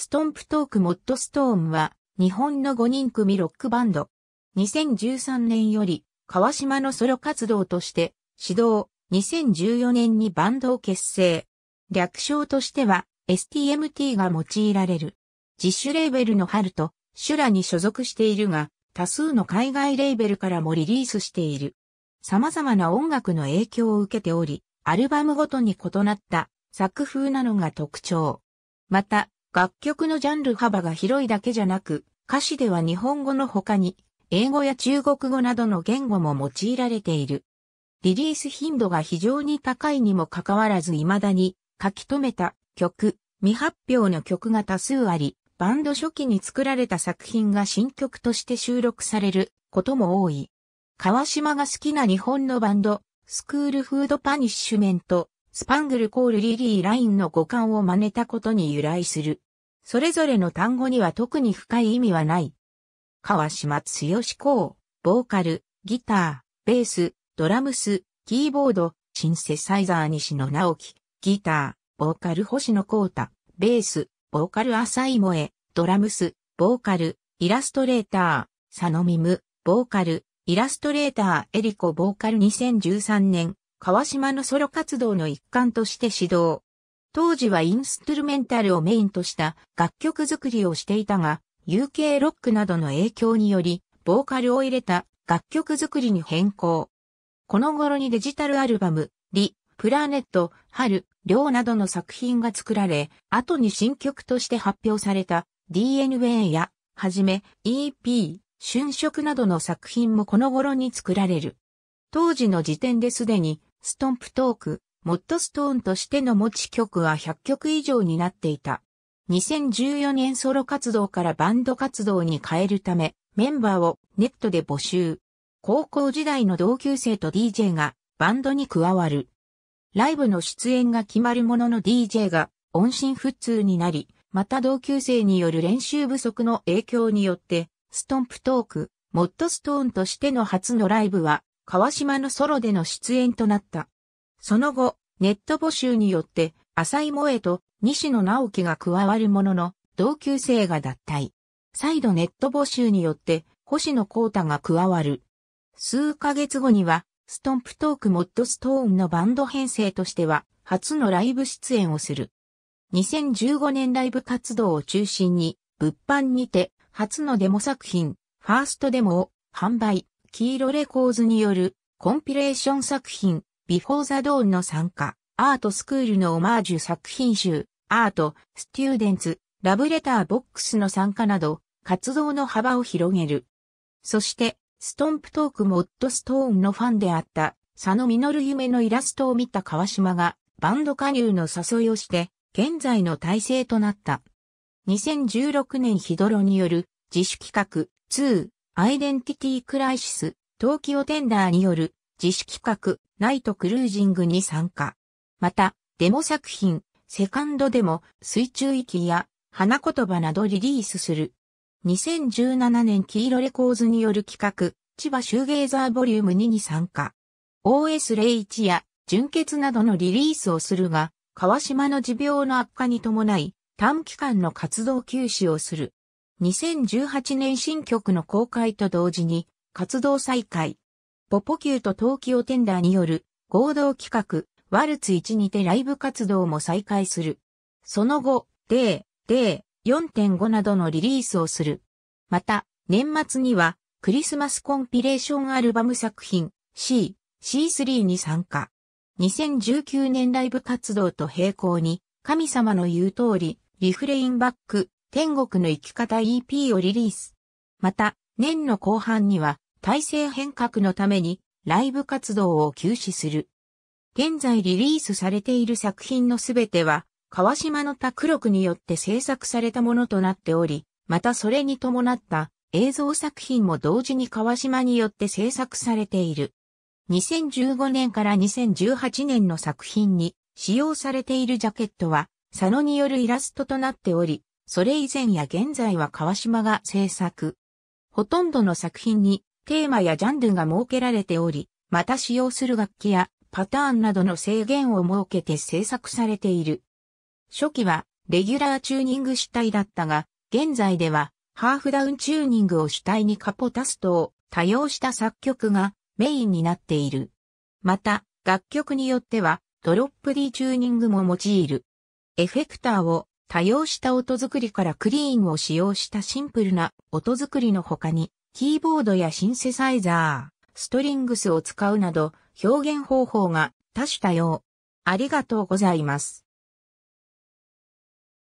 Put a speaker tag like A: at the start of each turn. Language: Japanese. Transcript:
A: ストンプトークモッドストーンは、日本の5人組ロックバンド。2013年より、川島のソロ活動として、指導、2014年にバンドを結成。略称としては、STMT が用いられる。自主レーベルの春と、シュラに所属しているが、多数の海外レーベルからもリリースしている。様々な音楽の影響を受けており、アルバムごとに異なった作風なのが特徴。また、楽曲のジャンル幅が広いだけじゃなく、歌詞では日本語の他に、英語や中国語などの言語も用いられている。リリース頻度が非常に高いにもかかわらず未だに書き留めた曲、未発表の曲が多数あり、バンド初期に作られた作品が新曲として収録されることも多い。川島が好きな日本のバンド、スクールフードパニッシュメント、スパングルコールリリーラインの五感を真似たことに由来する。それぞれの単語には特に深い意味はない。川島剛志公、ボーカル、ギター、ベース、ドラムス、キーボード、シンセサイザー西野直樹、ギター、ボーカル星野光太、ベース、ボーカル浅井萌え、ドラムス、ボーカル、イラストレーター、佐野ミム、ボーカル、イラストレーター、エリコボーカル2013年、川島のソロ活動の一環として指導、当時はインストゥルメンタルをメインとした楽曲作りをしていたが、UK ロックなどの影響により、ボーカルを入れた楽曲作りに変更。この頃にデジタルアルバム、リ、プラネット、春、寮などの作品が作られ、後に新曲として発表された DNA や、はじめ、EP、春色などの作品もこの頃に作られる。当時の時点ですでに、ストンプトーク、モッドストーンとしての持ち曲は100曲以上になっていた。2014年ソロ活動からバンド活動に変えるため、メンバーをネットで募集。高校時代の同級生と DJ がバンドに加わる。ライブの出演が決まるものの DJ が音信不通になり、また同級生による練習不足の影響によって、ストンプトーク、モッドストーンとしての初のライブは、川島のソロでの出演となった。その後、ネット募集によって、浅井萌と西野直樹が加わるものの、同級生が脱退。再度ネット募集によって、星野光太が加わる。数ヶ月後には、ストンプトークモッドストーンのバンド編成としては、初のライブ出演をする。2015年ライブ活動を中心に、物販にて、初のデモ作品、ファーストデモを販売、黄色レコーズによるコンピレーション作品、ビフォーザドーンの参加、アートスクールのオマージュ作品集、アート、スチューデンツ、ラブレターボックスの参加など、活動の幅を広げる。そして、ストンプトークモッドストーンのファンであった佐野実夢のイラストを見た川島がバンド加入の誘いをして現在の体制となった。2016年ヒドロによる自主企画2アイデンティティクライシス東京テンダーによる自主企画ナイトクルージングに参加。また、デモ作品、セカンドでも水中域や花言葉などリリースする。2017年黄色レコーズによる企画、千葉シューゲーザーボリューム2に参加。OS01 や純血などのリリースをするが、川島の持病の悪化に伴い、短期間の活動休止をする。2018年新曲の公開と同時に活動再開。ポポキューと東京テンダーによる合同企画、ワルツ1にてライブ活動も再開する。その後、デー、デー、4.5などのリリースをする。また、年末には、クリスマスコンピレーションアルバム作品 C、C3 に参加。2019年ライブ活動と並行に、神様の言う通り、リフレインバック、天国の生き方 EP をリリース。また、年の後半には、体制変革のためにライブ活動を休止する。現在リリースされている作品のすべては、川島の黒録によって制作されたものとなっており、またそれに伴った映像作品も同時に川島によって制作されている。2015年から2018年の作品に使用されているジャケットは、佐野によるイラストとなっており、それ以前や現在は川島が制作。ほとんどの作品にテーマやジャンルが設けられており、また使用する楽器やパターンなどの制限を設けて制作されている。初期はレギュラーチューニング主体だったが、現在ではハーフダウンチューニングを主体にカポタストを多用した作曲がメインになっている。また、楽曲によってはドロップ D チューニングも用いる。エフェクターを多用した音作りからクリーンを使用したシンプルな音作りの他に、キーボードやシンセサイザー、ストリングスを使うなど表現方法が多種多様。ありがとうございます。